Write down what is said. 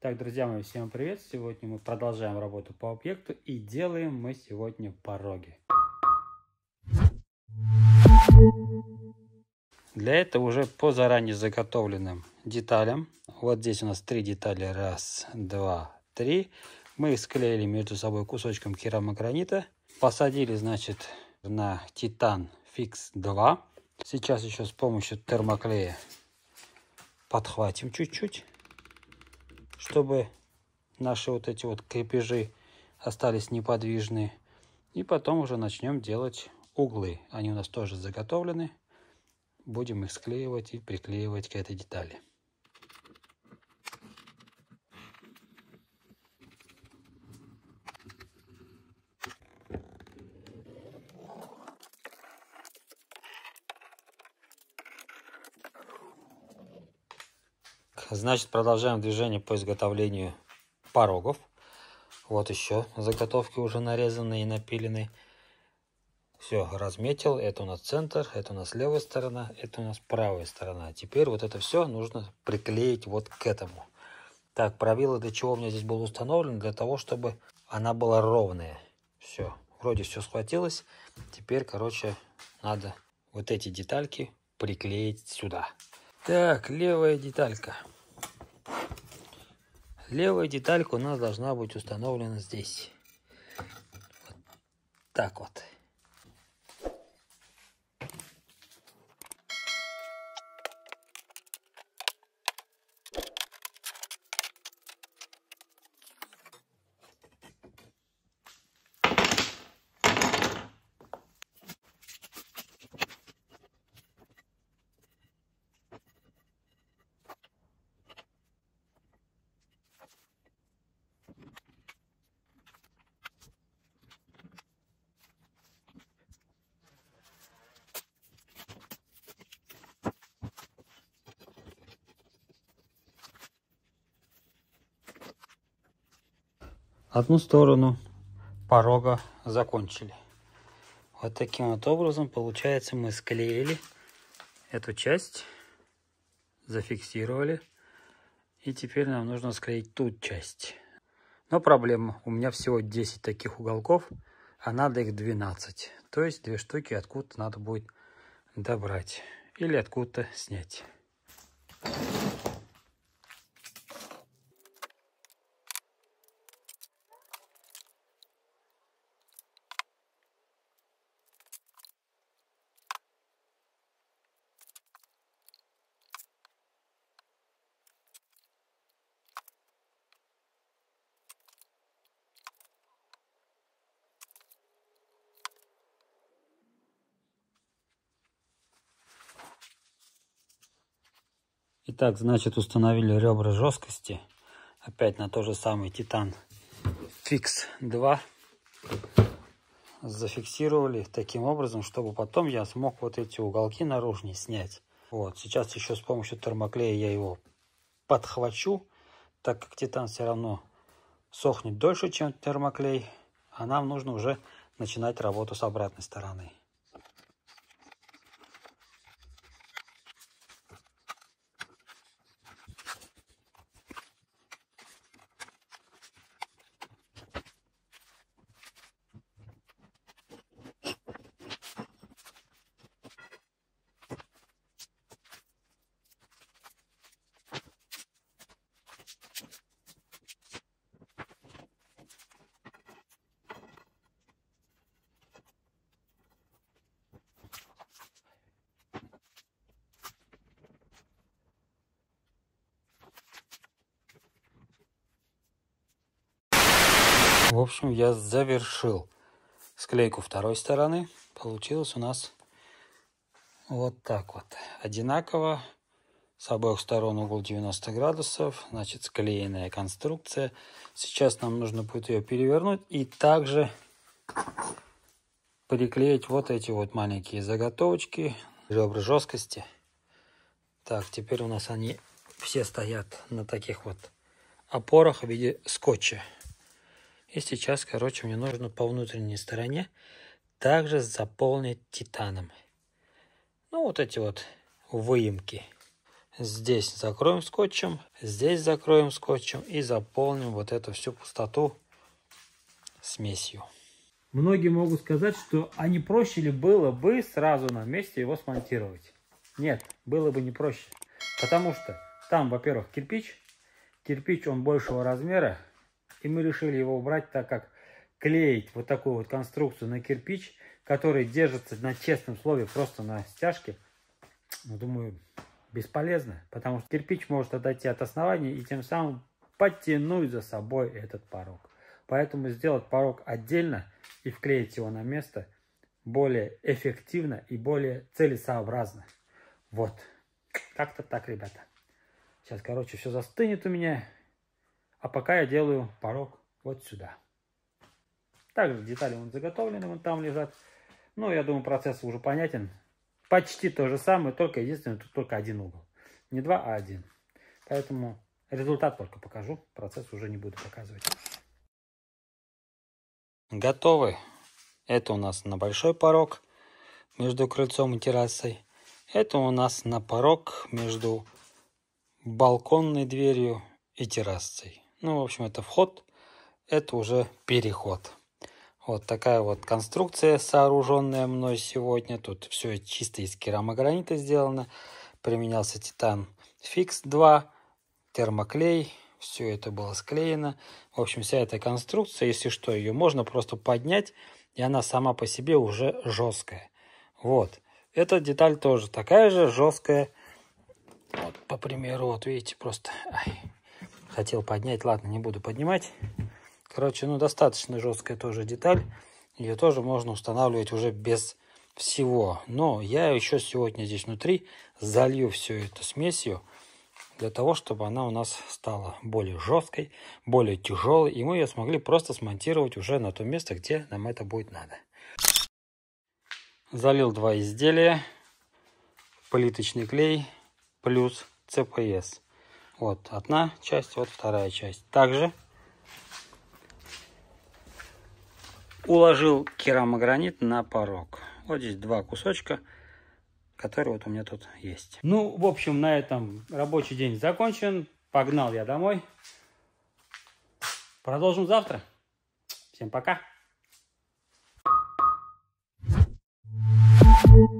Так, друзья мои, всем привет! Сегодня мы продолжаем работу по объекту и делаем мы сегодня пороги. Для этого уже по заранее заготовленным деталям. Вот здесь у нас три детали. Раз, два, три. Мы их склеили между собой кусочком керамогранита. Посадили, значит, на титан фикс 2. Сейчас еще с помощью термоклея подхватим чуть-чуть чтобы наши вот эти вот крепежи остались неподвижные. И потом уже начнем делать углы. Они у нас тоже заготовлены. Будем их склеивать и приклеивать к этой детали. Значит, продолжаем движение по изготовлению порогов. Вот еще заготовки уже нарезаны и напилены. Все, разметил. Это у нас центр, это у нас левая сторона, это у нас правая сторона. А теперь вот это все нужно приклеить вот к этому. Так, правило для чего у меня здесь было установлено? Для того, чтобы она была ровная. Все, вроде все схватилось. Теперь, короче, надо вот эти детальки приклеить сюда. Так, левая деталька левая деталька у нас должна быть установлена здесь. Вот так вот. одну сторону порога закончили. Вот таким вот образом, получается, мы склеили эту часть, зафиксировали. И теперь нам нужно склеить ту часть. Но проблема, у меня всего 10 таких уголков, а надо их 12. То есть две штуки откуда надо будет добрать или откуда-то снять. Итак, значит, установили ребра жесткости. Опять на тот же самый Титан Fix 2. Зафиксировали таким образом, чтобы потом я смог вот эти уголки наружные снять. Вот, сейчас еще с помощью термоклея я его подхвачу, так как титан все равно сохнет дольше, чем термоклей, а нам нужно уже начинать работу с обратной стороны. В общем, я завершил склейку второй стороны. Получилось у нас вот так вот. Одинаково. С обоих сторон угол 90 градусов. Значит, склеенная конструкция. Сейчас нам нужно будет ее перевернуть и также приклеить вот эти вот маленькие заготовочки, ребра жесткости. Так, теперь у нас они все стоят на таких вот опорах в виде скотча. И сейчас, короче, мне нужно по внутренней стороне также заполнить титаном. Ну, вот эти вот выемки. Здесь закроем скотчем, здесь закроем скотчем и заполним вот эту всю пустоту смесью. Многие могут сказать, что а не проще ли было бы сразу на месте его смонтировать? Нет, было бы не проще. Потому что там, во-первых, кирпич. Кирпич, он большего размера, и мы решили его убрать, так как клеить вот такую вот конструкцию на кирпич, который держится на честном слове просто на стяжке, ну, думаю, бесполезно. Потому что кирпич может отойти от основания и тем самым подтянуть за собой этот порог. Поэтому сделать порог отдельно и вклеить его на место более эффективно и более целесообразно. Вот. Как-то так, ребята. Сейчас, короче, все застынет у меня. А пока я делаю порог вот сюда. Также детали вон заготовлены, вон там лежат. Ну, я думаю, процесс уже понятен. Почти то же самое, только единственное, тут только один угол. Не два, а один. Поэтому результат только покажу, процесс уже не буду показывать. Готовы. Это у нас на большой порог между крыльцом и террасой. Это у нас на порог между балконной дверью и террасой. Ну, в общем, это вход, это уже переход. Вот такая вот конструкция, сооруженная мной сегодня. Тут все чисто из керамогранита сделано. Применялся титан Fix 2, термоклей, все это было склеено. В общем, вся эта конструкция, если что, ее можно просто поднять, и она сама по себе уже жесткая. Вот. Эта деталь тоже такая же жесткая. Вот, по примеру, вот видите, просто... Ай хотел поднять. Ладно, не буду поднимать. Короче, ну достаточно жесткая тоже деталь. Ее тоже можно устанавливать уже без всего. Но я еще сегодня здесь внутри залью всю эту смесью для того, чтобы она у нас стала более жесткой, более тяжелой, и мы ее смогли просто смонтировать уже на то место, где нам это будет надо. Залил два изделия, плиточный клей плюс ЦПС. Вот одна часть, вот вторая часть. Также уложил керамогранит на порог. Вот здесь два кусочка, которые вот у меня тут есть. Ну, в общем, на этом рабочий день закончен. Погнал я домой. Продолжим завтра. Всем пока. Thank you.